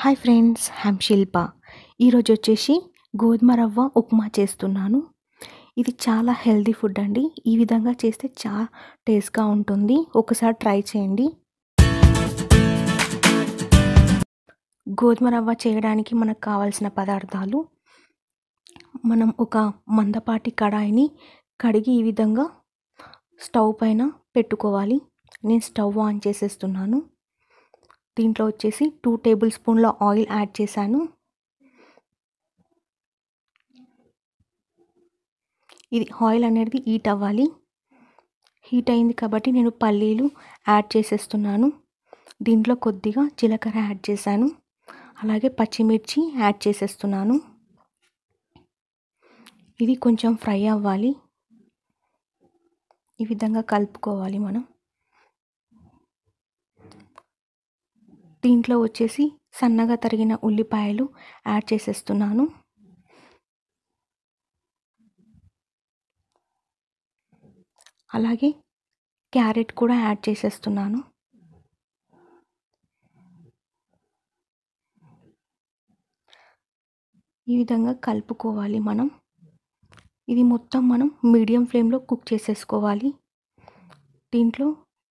hi friends Ham శిల్ప ఈరోజు వచ్చేసి గోధుమ రవ్వ ఉప్మా చేస్తున్నాను ఇది చాలా హెల్దీ ఫుడ్ అండి ఈ విధంగా చేస్తే చాలా టేస్ట్గా ఉంటుంది ఒకసారి ట్రై చేయండి గోధుమ రవ్వ చేయడానికి మనకు కావాల్సిన పదార్థాలు మనం ఒక మందపాటి కడాయిని కడిగి ఈ విధంగా స్టవ్ పైన పెట్టుకోవాలి నేను స్టవ్ ఆన్ చేసేస్తున్నాను దీంట్లో వచ్చేసి టూ టేబుల్ స్పూన్ల ఆయిల్ యాడ్ చేశాను ఇది ఆయిల్ అనేది హీట్ అవ్వాలి హీట్ అయింది కాబట్టి నేను పల్లీలు యాడ్ చేసేస్తున్నాను దీంట్లో కొద్దిగా జీలకర్ర యాడ్ చేశాను అలాగే పచ్చిమిర్చి యాడ్ చేసేస్తున్నాను ఇది కొంచెం ఫ్రై అవ్వాలి ఈ విధంగా కలుపుకోవాలి మనం దీంట్లో వచ్చేసి సన్నగా తరిగిన ఉల్లిపాయలు యాడ్ చేసేస్తున్నాను అలాగే క్యారెట్ కూడా యాడ్ చేసేస్తున్నాను ఈ విధంగా కలుపుకోవాలి మనం ఇది మొత్తం మనం మీడియం ఫ్లేమ్లో కుక్ చేసేసుకోవాలి దీంట్లో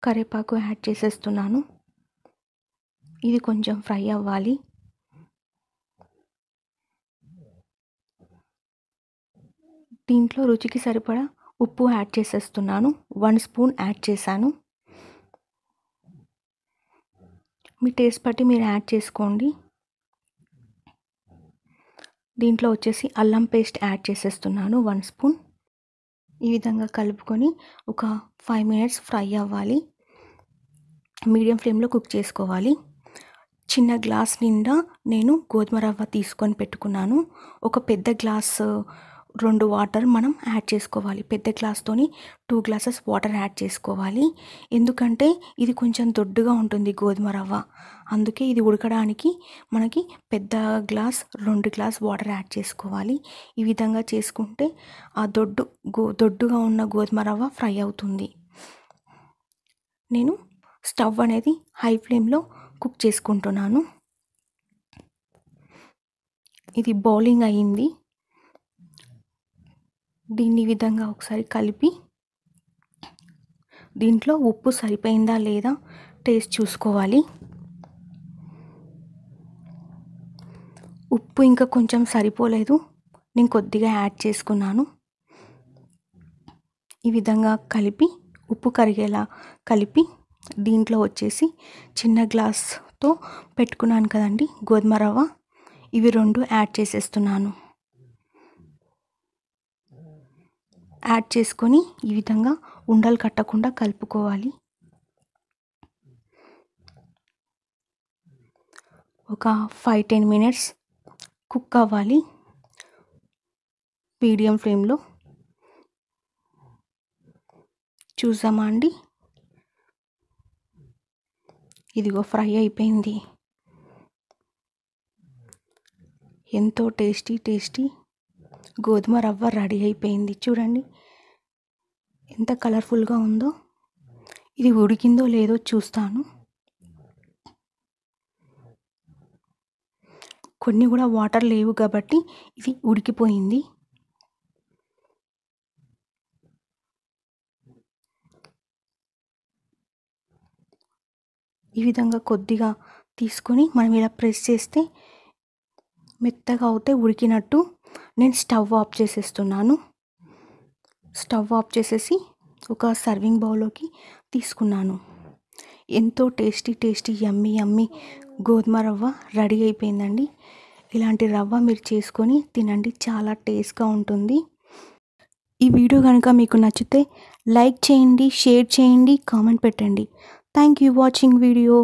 కరివేపాకు యాడ్ చేసేస్తున్నాను ఇది కొంచెం ఫ్రై అవ్వాలి దీంట్లో రుచికి సరిపడా ఉప్పు యాడ్ చేసేస్తున్నాను వన్ స్పూన్ యాడ్ చేశాను మీ టేస్ట్ బట్టి మీరు యాడ్ చేసుకోండి దీంట్లో వచ్చేసి అల్లం పేస్ట్ యాడ్ చేసేస్తున్నాను వన్ స్పూన్ ఈ విధంగా కలుపుకొని ఒక ఫైవ్ మినిట్స్ ఫ్రై అవ్వాలి మీడియం ఫ్లేమ్లో కుక్ చేసుకోవాలి చిన్న గ్లాస్ నిండా నేను గోధుమ రవ్వ తీసుకొని పెట్టుకున్నాను ఒక పెద్ద గ్లాస్ రెండు వాటర్ మనం యాడ్ చేసుకోవాలి పెద్ద గ్లాస్తోని టూ గ్లాసెస్ వాటర్ యాడ్ చేసుకోవాలి ఎందుకంటే ఇది కొంచెం దొడ్డుగా ఉంటుంది గోధుమ రవ్వ అందుకే ఇది ఉడకడానికి మనకి పెద్ద గ్లాస్ రెండు గ్లాస్ వాటర్ యాడ్ చేసుకోవాలి ఈ విధంగా చేసుకుంటే ఆ దొడ్డు గో దొడ్డుగా ఉన్న గోధుమ రవ్వ ఫ్రై అవుతుంది నేను స్టవ్ అనేది హై ఫ్లేమ్లో కుక్ చేసుకుంటున్నాను ఇది బౌలింగ్ అయ్యింది దీన్ని విధంగా ఒకసారి కలిపి దీంట్లో ఉప్పు సరిపోయిందా లేదా టేస్ట్ చూసుకోవాలి ఉప్పు ఇంకా కొంచెం సరిపోలేదు నేను కొద్దిగా యాడ్ చేసుకున్నాను ఈ విధంగా కలిపి ఉప్పు కరిగేలా కలిపి దీంట్లో వచ్చేసి చిన్న గ్లాస్తో పెట్టుకున్నాను కదండి గోధుమ రవ్వ ఇవి రెండు యాడ్ చేసేస్తున్నాను యాడ్ చేసుకొని ఈ విధంగా ఉండలు కట్టకుండా కలుపుకోవాలి ఒక ఫైవ్ టెన్ మినిట్స్ కుక్ అవ్వాలి మీడియం ఫ్లేమ్లో చూసామా అండి ఇదిగో ఫ్రై అయిపోయింది ఎంతో టేస్టీ టేస్టీ గోధుమ రవ్వ రెడీ అయిపోయింది చూడండి ఎంత కలర్ఫుల్గా ఉందో ఇది ఉడికిందో లేదో చూస్తాను కొన్ని కూడా వాటర్ లేవు కాబట్టి ఇది ఉడికిపోయింది ఈ విధంగా కొద్దిగా తీసుకొని మనం ఇలా ప్రెస్ చేస్తే మెత్తగా అవుతే ఉడికినట్టు నేను స్టవ్ ఆఫ్ చేసేస్తున్నాను స్టవ్ ఆఫ్ చేసేసి ఒక సర్వింగ్ బౌల్లోకి తీసుకున్నాను ఎంతో టేస్టీ టేస్టీ ఎమ్మి యమ్మి గోధుమ రవ్వ రెడీ అయిపోయిందండి ఇలాంటి రవ్వ మీరు చేసుకొని తినండి చాలా టేస్ట్గా ఉంటుంది ఈ వీడియో కనుక మీకు నచ్చితే లైక్ చేయండి షేర్ చేయండి కామెంట్ పెట్టండి థ్యాంక్ యూ వాచింగ్ వీడియో